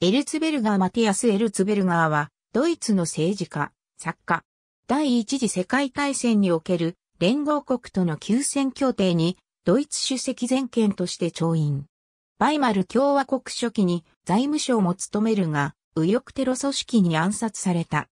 エルツベルガー・マティアス・エルツベルガーは、ドイツの政治家、作家。第一次世界大戦における連合国との休戦協定に、ドイツ主席全権として調印。バイマル共和国初期に財務省も務めるが、右翼テロ組織に暗殺された。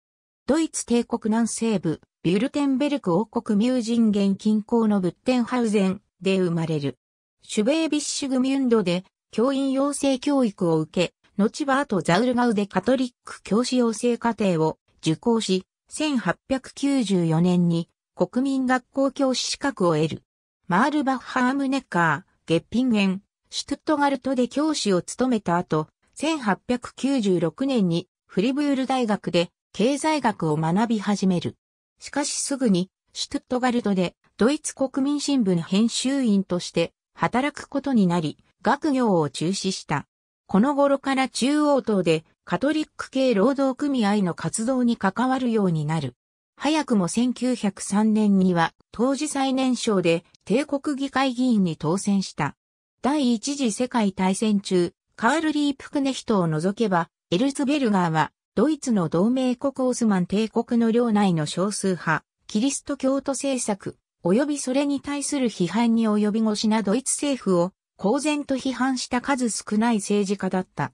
ドイツ帝国南西部、ビュルテンベルク王国ミュージンゲン近郊のブッテンハウゼンで生まれる。シュベービッシュグミュンドで教員養成教育を受け、後バート・ザウルガウでカトリック教師養成課程を受講し、1894年に国民学校教師資格を得る。マールバッハームネッカー、ゲッピンゲン、シュトゥットガルトで教師を務めた後、1896年にフリブール大学で経済学を学び始める。しかしすぐにシュトゥットガルトでドイツ国民新聞編集員として働くことになり、学業を中止した。この頃から中央党でカトリック系労働組合の活動に関わるようになる。早くも1903年には当時最年少で帝国議会議員に当選した。第一次世界大戦中、カール・リープクネヒトを除けば、エルツベルガーはドイツの同盟国オスマン帝国の領内の少数派、キリスト教徒政策、及びそれに対する批判に及び腰なドイツ政府を公然と批判した数少ない政治家だった。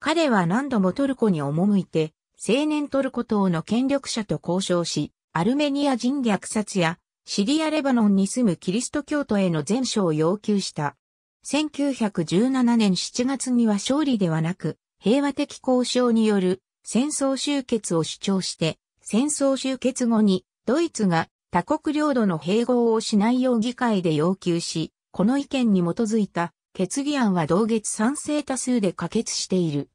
彼は何度もトルコに赴いて、青年トルコ党の権力者と交渉し、アルメニア人虐殺や、シリア・レバノンに住むキリスト教徒への全書を要求した。1917年7月には勝利ではなく、平和的交渉による戦争終結を主張して、戦争終結後にドイツが他国領土の併合をしないよう議会で要求し、この意見に基づいた決議案は同月賛成多数で可決している。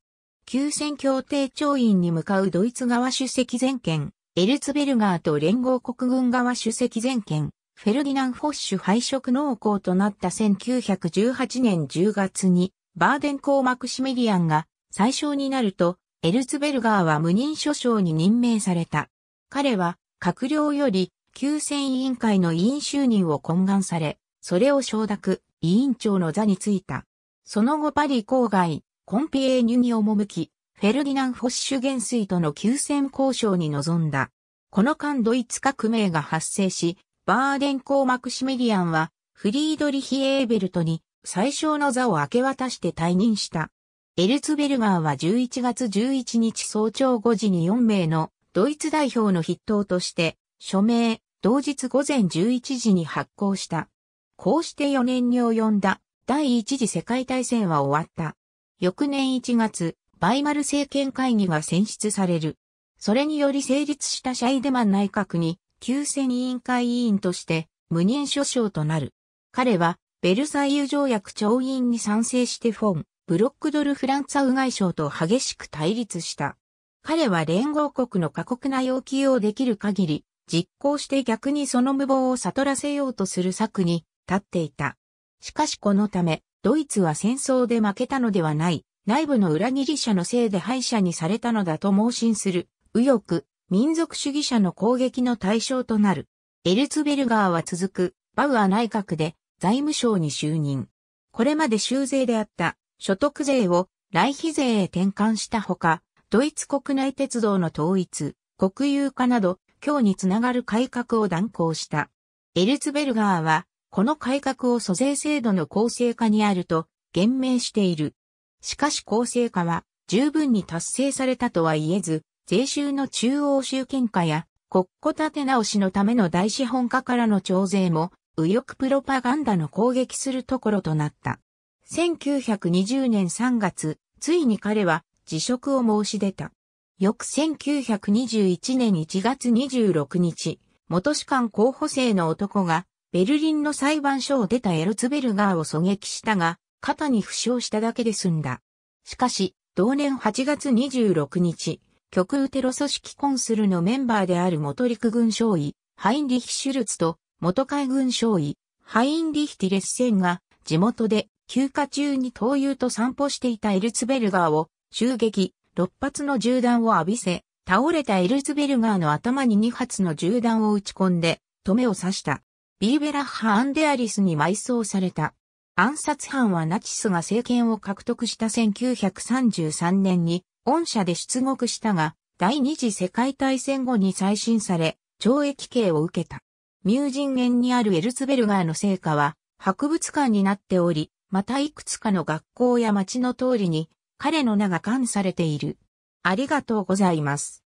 休戦協定調印に向かうドイツ側主席全権、エルツベルガーと連合国軍側主席全権、フェルディナン・フォッシュ敗色濃厚となった1918年10月に、バーデン公マクシメリアンが最小になると、エルツベルガーは無任所長に任命された。彼は、閣僚より、休戦委員会の委員就任を懇願され、それを承諾、委員長の座についた。その後パリ郊外、コンピエーニュに赴き、フェルディナン・フォッシュ元帥との休戦交渉に臨んだ。この間ドイツ革命が発生し、バーデン公マクシミリアンは、フリードリヒ・エーベルトに最小の座を明け渡して退任した。エルツベルガーは11月11日早朝5時に4名のドイツ代表の筆頭として、署名、同日午前11時に発行した。こうして4年に及んだ第一次世界大戦は終わった。翌年1月、バイマル政権会議が選出される。それにより成立したシャイデマン内閣に、休戦委員会委員として無任所長となる。彼は、ベルサイユ条約調印に賛成してフォン、ブロックドル・フランツァウ外相と激しく対立した。彼は連合国の過酷な要求をできる限り、実行して逆にその無謀を悟らせようとする策に立っていた。しかしこのため、ドイツは戦争で負けたのではない、内部の裏切り者のせいで敗者にされたのだと盲信する、右翼、民族主義者の攻撃の対象となる。エルツベルガーは続く、バウア内閣で財務省に就任。これまで修税であった所得税を来費税へ転換したほか、ドイツ国内鉄道の統一、国有化など、今日につながる改革を断行した。エルツベルガーは、この改革を租税制度の公正化にあると言明している。しかし公正化は十分に達成されたとは言えず、税収の中央集権化や国庫立て直しのための大資本家からの徴税も右翼プロパガンダの攻撃するところとなった。1920年3月、ついに彼は辞職を申し出た。翌1921年1月26日、元士官候補生の男がベルリンの裁判所を出たエルツベルガーを狙撃したが、肩に負傷しただけで済んだ。しかし、同年8月26日、極右テロ組織コンスルのメンバーである元陸軍将尉、ハインリヒ・シュルツと元海軍将尉、ハインリヒ・ティレッセンが地元で休暇中に灯油と散歩していたエルツベルガーを襲撃、6発の銃弾を浴びせ、倒れたエルツベルガーの頭に2発の銃弾を撃ち込んで、止めを刺した。ビーベラッハ・アンデアリスに埋葬された。暗殺犯はナチスが政権を獲得した1933年に、恩赦で出国したが、第二次世界大戦後に再審され、懲役刑を受けた。ミュージン園にあるエルツベルガーの成果は、博物館になっており、またいくつかの学校や町の通りに、彼の名が冠されている。ありがとうございます。